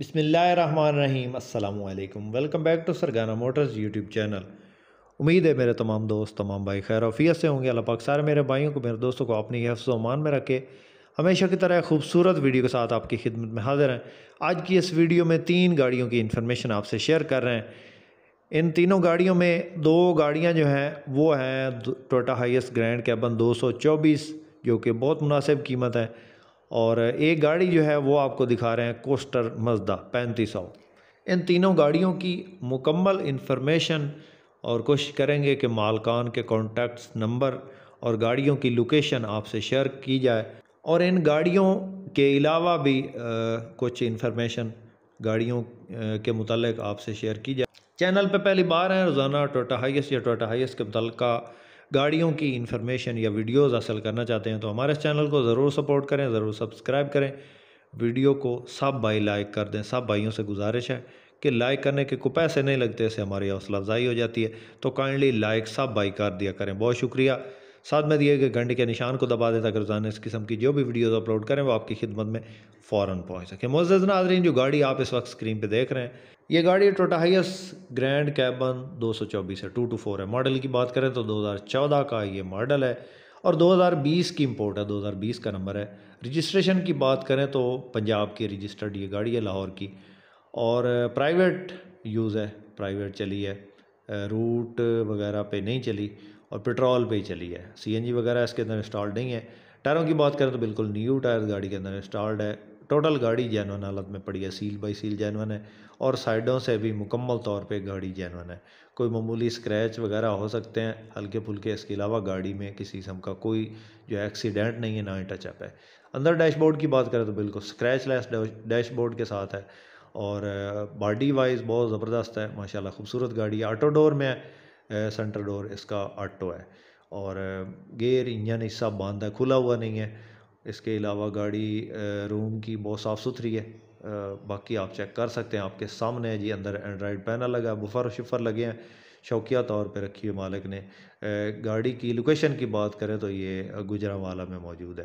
بسم اللہ الرحمن الرحیم السلام علیکم welcome back to Sargana motors YouTube channel امید ہے میرے تمام دوست تمام بھائی خیر وفیت سے ہوں گے اللہ پاک سارے میرے بھائیوں کو میرے دوستوں کو اپنی حفظ و امان میں رکھے ہمیشہ کی طرح خوبصورت ویڈیو کے ساتھ آپ کی خدمت میں حاضر ہیں آج کی اس ویڈیو میں تین گاڑیوں کی انفارمیشن آپ سے شیئر کر رہے ہیں ان تینوں گاڑیوں میں دو گاڑیاں جو ہیں وہ ہیں ٹوٹا ہائیسٹ گرینڈ کیبن دو سو چوبیس جو کہ بہت مناسب قیمت ہے اور ایک گاڑی جو ہے وہ آپ کو دکھا رہے ہیں کوسٹر پینتی پینتیس ان تینوں گاڑیوں کی مکمل انفارمیشن اور کوشش کریں گے کہ مالکان کے کانٹیکٹس نمبر اور گاڑیوں کی لوکیشن آپ سے شیئر کی جائے اور ان گاڑیوں کے علاوہ بھی کچھ انفارمیشن گاڑیوں کے متعلق آپ سے شیئر کی جائے چینل پہ پہلی بار ہیں روزانہ ٹوٹا ہائیس یا ٹوٹا ہائیس کے متعلقہ گاڑیوں کی انفارمیشن یا ویڈیوز حاصل کرنا چاہتے ہیں تو ہمارے اس چینل کو ضرور سپورٹ کریں ضرور سبسکرائب کریں ویڈیو کو سب بھائی لائک کر دیں سب بھائیوں سے گزارش ہے کہ لائک کرنے کے کو پیسے نہیں لگتے اسے ہماری حوصلہ افزائی ہو جاتی ہے تو کائنڈلی لائک سب بھائی کر دیا کریں بہت شکریہ ساتھ میں دیے کہ گھنٹے کے نشان کو دبا دیتا کہ روزانہ اس قسم کی جو بھی ویڈیوز اپلوڈ کریں وہ آپ کی خدمت میں فوراً پہنچ سکیں معزز ناظرین جو گاڑی آپ اس وقت سکرین پہ دیکھ رہے ہیں یہ گاڑی ٹوٹا ہائیس گرینڈ کیبن دو سو چوبیس ہے ٹو ٹو فور ہے ماڈل کی بات کریں تو دو ہزار چودہ کا یہ ماڈل ہے اور دو ہزار بیس کی امپورٹ ہے دو ہزار بیس کا نمبر ہے رجسٹریشن کی بات کریں تو پنجاب کی رجسٹرڈ یہ گاڑی ہے لاہور کی اور پرائیویٹ یوز ہے پرائیویٹ چلی ہے روٹ وغیرہ پہ نہیں چلی اور پٹرول پہ ہی چلی ہے سی این جی وغیرہ اس کے اندر انسٹال نہیں ہے ٹائروں کی بات کریں تو بالکل نیو ٹائر گاڑی کے اندر انسٹالڈ ہے ٹوٹل گاڑی جینون حالت میں پڑی ہے سیل بائی سیل جینون ہے اور سائڈوں سے بھی مکمل طور پہ گاڑی جینون ہے کوئی معمولی اسکریچ وغیرہ ہو سکتے ہیں ہلکے پھلکے اس کے علاوہ گاڑی میں کسی قسم کا کوئی جو ایکسیڈنٹ نہیں ہے نہ ہی ٹچ اپ ہے اندر ڈیش بورڈ کی بات کریں تو بالکل اسکریچ لیس ڈیش بورڈ کے ساتھ ہے اور باڈی وائز بہت زبردست ہے ماشاءاللہ خوبصورت گاڑی ہے آٹو ڈور میں ہے سنٹر ڈور اس کا آٹو ہے اور گیئر انجن حصہ باندھا ہے کھلا ہوا نہیں ہے اس کے علاوہ گاڑی روم کی بہت صاف ستھری ہے باقی آپ چیک کر سکتے ہیں آپ کے سامنے جی اندر اینڈرائڈ پینل لگا بفر و شفر لگے ہیں شوقیہ طور پہ رکھی ہے مالک نے گاڑی کی لوکیشن کی بات کریں تو یہ والا میں موجود ہے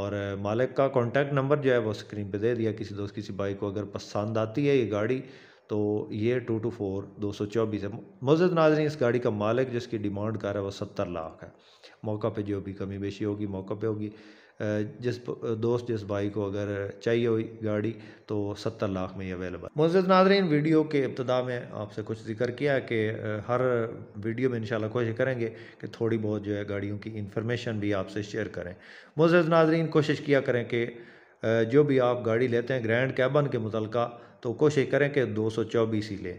اور مالک کا کانٹیکٹ نمبر جو ہے وہ اسکرین پہ دے دیا کسی دوست کسی بائی کو اگر پسند آتی ہے یہ گاڑی تو یہ ٹو ٹو فور دو سو چوبیس ہے مزید ناظرین اس گاڑی کا مالک جس کی ڈیمانڈ کر رہا ہے وہ ستر لاکھ ہے موقع پہ جو بھی کمی بیشی ہوگی موقع پہ ہوگی جس دوست جس بھائی کو اگر چاہیے ہوئی گاڑی تو ستر لاکھ میں ہی اویلیبل مزید ناظرین ویڈیو کے ابتدا میں آپ سے کچھ ذکر کیا کہ ہر ویڈیو میں انشاءاللہ کوشش کریں گے کہ تھوڑی بہت جو ہے گاڑیوں کی انفارمیشن بھی آپ سے شیئر کریں مزید ناظرین کوشش کیا کریں کہ جو بھی آپ گاڑی لیتے ہیں گرینڈ کیبن کے متعلقہ تو کوشش کریں کہ دو سو چوبیس ہی لیں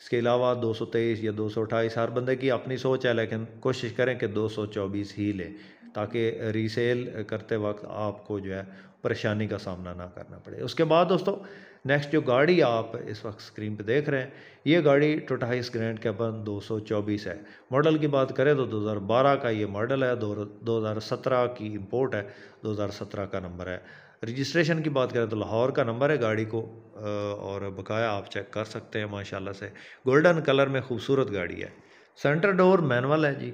اس کے علاوہ دو سو تیئیس یا دو سو اٹھائیس ہر بندے کی اپنی سوچ ہے لیکن کوشش کریں کہ دو سو چوبیس ہی لیں تاکہ ریسیل کرتے وقت آپ کو جو ہے پریشانی کا سامنا نہ کرنا پڑے اس کے بعد دوستوں نیکسٹ جو گاڑی آپ اس وقت سکرین پہ دیکھ رہے ہیں یہ گاڑی ٹوٹائیس گرینڈ کیبن دو سو چوبیس ہے ماڈل کی بات کریں تو دو ہزار بارہ کا یہ ماڈل ہے دو ہزار سترہ کی امپورٹ ہے دو ہزار سترہ کا نمبر ہے رجسٹریشن کی بات کریں تو لاہور کا نمبر ہے گاڑی کو اور بقایا آپ چیک کر سکتے ہیں ماشاءاللہ سے گولڈن کلر میں خوبصورت گاڑی ہے سینٹر ڈور مینول ہے جی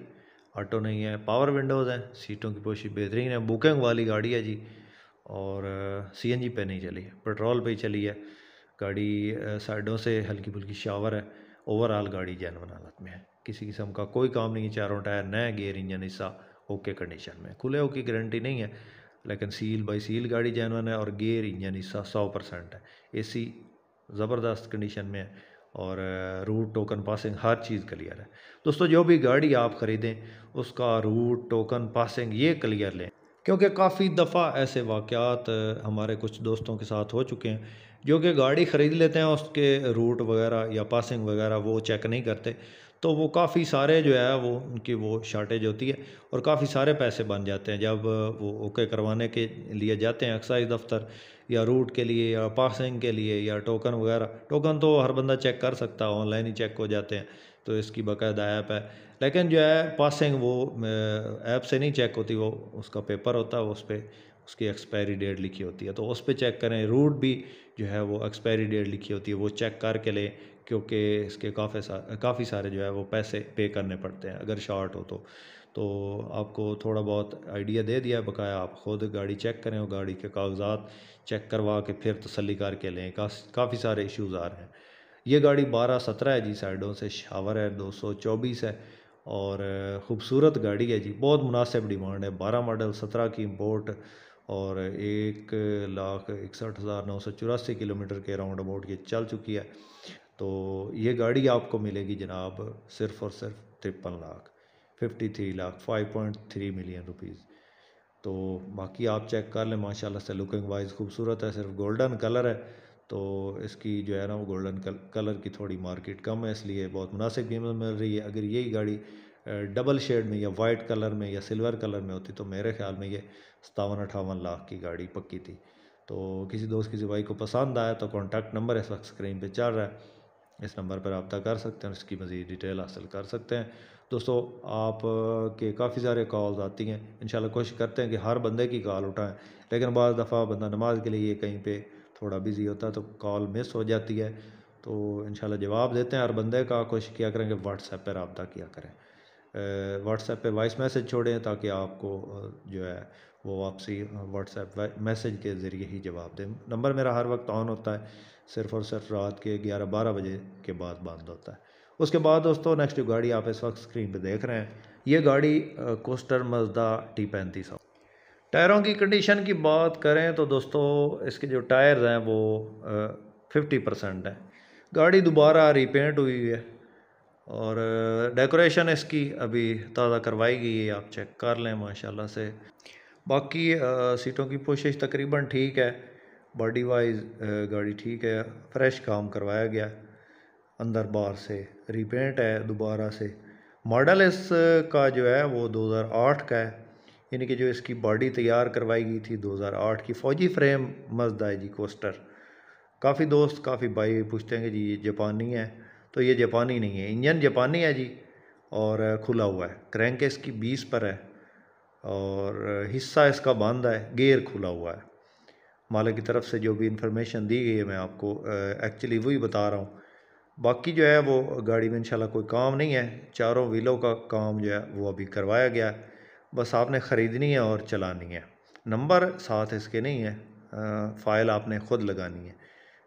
آٹو نہیں ہے پاور ونڈوز ہیں سیٹوں کی پوشی بہترین ہے بکنگ والی گاڑی ہے جی اور سی این جی پہ نہیں چلی ہے پٹرول پہ ہی چلی ہے گاڑی سائڈوں سے ہلکی پھلکی شاور ہے اوور آل گاڑی جین حالت میں ہے کسی قسم کا کوئی کام نہیں ہے چاروں ٹائر نئے گیئر انجن حصہ اوکے کنڈیشن میں کھلے ہو کی گارنٹی نہیں ہے لیکن سیل بائی سیل گاڑی جینون ہے اور گیئر انجن حصہ سو پرسینٹ ہے اے سی زبردست کنڈیشن میں ہے اور روٹ ٹوکن پاسنگ ہر چیز کلیئر ہے دوستو جو بھی گاڑی آپ خریدیں اس کا روٹ ٹوکن پاسنگ یہ کلیئر لیں کیونکہ کافی دفعہ ایسے واقعات ہمارے کچھ دوستوں کے ساتھ ہو چکے ہیں جو کہ گاڑی خرید لیتے ہیں اس کے روٹ وغیرہ یا پاسنگ وغیرہ وہ چیک نہیں کرتے تو وہ کافی سارے جو ہے وہ ان کی وہ شارٹیج ہوتی ہے اور کافی سارے پیسے بن جاتے ہیں جب وہ اوکے کروانے کے لیے جاتے ہیں ایکسائز دفتر یا روٹ کے لیے یا پاسنگ کے لیے یا ٹوکن وغیرہ ٹوکن تو ہر بندہ چیک کر سکتا ہے آن لائن ہی چیک ہو جاتے ہیں تو اس کی باقاعدہ ایپ ہے لیکن جو ہے پاسنگ وہ ایپ سے نہیں چیک ہوتی وہ اس کا پیپر ہوتا ہے اس پہ اس کی ایکسپائری ڈیٹ لکھی ہوتی ہے تو اس پہ چیک کریں روٹ بھی جو ہے وہ ایکسپائری ڈیٹ لکھی ہوتی ہے وہ چیک کر کے لیں کیونکہ اس کے کافی سارے کافی سارے جو ہے وہ پیسے پے کرنے پڑتے ہیں اگر شارٹ ہو تو تو آپ کو تھوڑا بہت آئیڈیا دے دیا ہے بقایا آپ خود گاڑی چیک کریں اور گاڑی کے کاغذات چیک کروا کے پھر تسلی کر کے لیں کافی سارے ایشوز آ رہے ہیں یہ گاڑی بارہ سترہ ہے جی سائڈوں سے شاور ہے دو سو چوبیس ہے اور خوبصورت گاڑی ہے جی بہت مناسب ڈیمانڈ ہے بارہ ماڈل سترہ کی امپورٹ اور ایک لاکھ اکسٹھ ہزار نو سو چوراسی کلو میٹر کے راؤنڈ اباؤٹ یہ چل چکی ہے تو یہ گاڑی آپ کو ملے گی جناب صرف اور صرف ترپن lakh fifty three lakh five point three million rupees تو باقی آپ چیک کر لیں ماشاءاللہ سے لکنگ وائز خوبصورت ہے صرف گولڈن کلر ہے تو اس کی جو ہے نا وہ گولڈن کلر کی تھوڑی مارکیٹ کم ہے اس لیے بہت مناسب قیمت مل رہی ہے اگر یہی گاڑی ڈبل شیڈ میں یا وائٹ کلر میں یا سلور کلر میں ہوتی تو میرے خیال میں یہ ستاون اٹھاون لاکھ کی گاڑی پکی تھی تو کسی دوست کسی بھائی کو پسند آیا تو کانٹیکٹ نمبر اس وقت اسکرین پہ چل رہا ہے اس نمبر پر رابطہ کر سکتے ہیں اس کی مزید ڈیٹیل حاصل کر سکتے ہیں دوستو آپ کے کافی سارے کالز آتی ہیں انشاءاللہ کوشش کرتے ہیں کہ ہر بندے کی کال اٹھائیں لیکن بعض دفعہ بندہ نماز کے لیے کہیں پہ تھوڑا بزی ہوتا ہے تو کال مس ہو جاتی ہے تو انشاءاللہ جواب دیتے ہیں ہر بندے کا کوشش کیا کریں کہ واٹس ایپ پہ رابطہ کیا کریں واٹس ایپ پہ وائس میسج چھوڑیں تاکہ آپ کو جو ہے وہ واپسی واٹس ایپ میسج کے ذریعے ہی جواب دیں نمبر میرا ہر وقت آن ہوتا ہے صرف اور صرف رات کے گیارہ بارہ بجے کے بعد بند ہوتا ہے اس کے بعد دوستو نیکسٹ جو گاڑی آپ اس وقت سکرین پہ دیکھ رہے ہیں یہ گاڑی کوسٹر مزدہ ٹی پینتیس آپ ٹائروں کی کنڈیشن کی بات کریں تو دوستو اس کے جو ٹائرز ہیں وہ ففٹی پرسنٹ ہیں گاڑی دوبارہ ریپینٹ ہوئی ہے اور ڈیکوریشن اس کی ابھی تازہ کروائی گئی ہے آپ چیک کر لیں ماشاءاللہ سے باقی سیٹوں کی پوشش تقریباً ٹھیک ہے باڈی وائز گاڑی ٹھیک ہے فریش کام کروایا گیا اندر باہر سے ریپینٹ ہے دوبارہ سے ماڈل اس کا جو ہے وہ دو ہزار آٹھ کا ہے یعنی کہ جو اس کی باڈی تیار کروائی گئی تھی دو ہزار آٹھ کی فوجی فریم مزد آئے جی کوسٹر کافی دوست کافی بھائی پوچھتے ہیں کہ جی یہ جاپانی ہے تو یہ جاپانی نہیں ہے انجن جاپانی ہے جی اور کھلا ہوا ہے کرینک اس کی بیس پر ہے اور حصہ اس کا بند ہے گیئر کھلا ہوا ہے مالک کی طرف سے جو بھی انفارمیشن دی گئی ہے میں آپ کو ایکچولی وہی بتا رہا ہوں باقی جو ہے وہ گاڑی میں انشاءاللہ کوئی کام نہیں ہے چاروں ویلوں کا کام جو ہے وہ ابھی کروایا گیا ہے بس آپ نے خریدنی ہے اور چلانی ہے نمبر ساتھ اس کے نہیں ہے فائل آپ نے خود لگانی ہے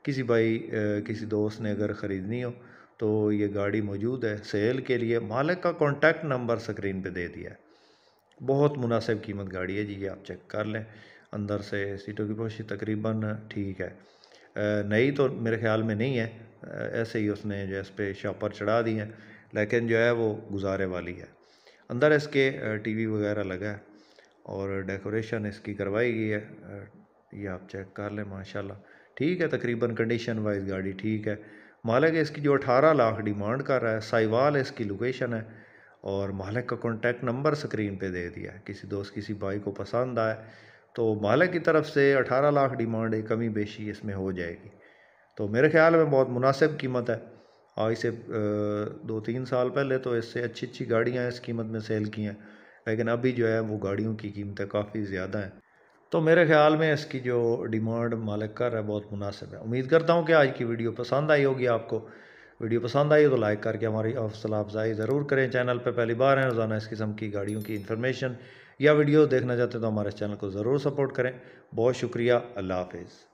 کسی بھائی کسی دوست نے اگر خریدنی ہو تو یہ گاڑی موجود ہے سیل کے لیے مالک کا کانٹیکٹ نمبر سکرین پہ دے دیا ہے بہت مناسب قیمت گاڑی ہے جی یہ آپ چیک کر لیں اندر سے سیٹوں کی پوشی تقریباً ٹھیک ہے نئی تو میرے خیال میں نہیں ہے ایسے ہی اس نے جو ہے اس پہ شاپر چڑھا دی ہیں لیکن جو ہے وہ گزارے والی ہے اندر اس کے ٹی وی وغیرہ لگا ہے اور ڈیکوریشن اس کی کروائی گئی ہے یہ آپ چیک کر لیں ماشاءاللہ ٹھیک ہے تقریباً کنڈیشن وائز گاڑی ٹھیک ہے مالک اس کی جو اٹھارہ لاکھ ڈیمانڈ کر رہا ہے سائیوال اس کی لوکیشن ہے اور مالک کا کانٹیکٹ نمبر سکرین پہ دے دیا ہے کسی دوست کسی بھائی کو پسند آئے تو مالک کی طرف سے اٹھارہ لاکھ ڈیمانڈ ایک کمی بیشی اس میں ہو جائے گی تو میرے خیال میں بہت مناسب قیمت ہے اور سے دو تین سال پہلے تو اس سے اچھی اچھی گاڑیاں اس قیمت میں سیل کی ہیں لیکن ابھی جو ہے وہ گاڑیوں کی قیمتیں کافی زیادہ ہیں تو میرے خیال میں اس کی جو ڈیمانڈ مالک کر رہا بہت مناسب ہے امید کرتا ہوں کہ آج کی ویڈیو پسند آئی ہوگی آپ کو ویڈیو پسند آئی تو لائک کر کے ہماری حوصلہ افزائی ضرور کریں چینل پہ پہلی بار ہیں روزانہ اس قسم کی گاڑیوں کی انفارمیشن یا ویڈیو دیکھنا چاہتے ہیں تو ہمارے چینل کو ضرور سپورٹ کریں بہت شکریہ اللہ حافظ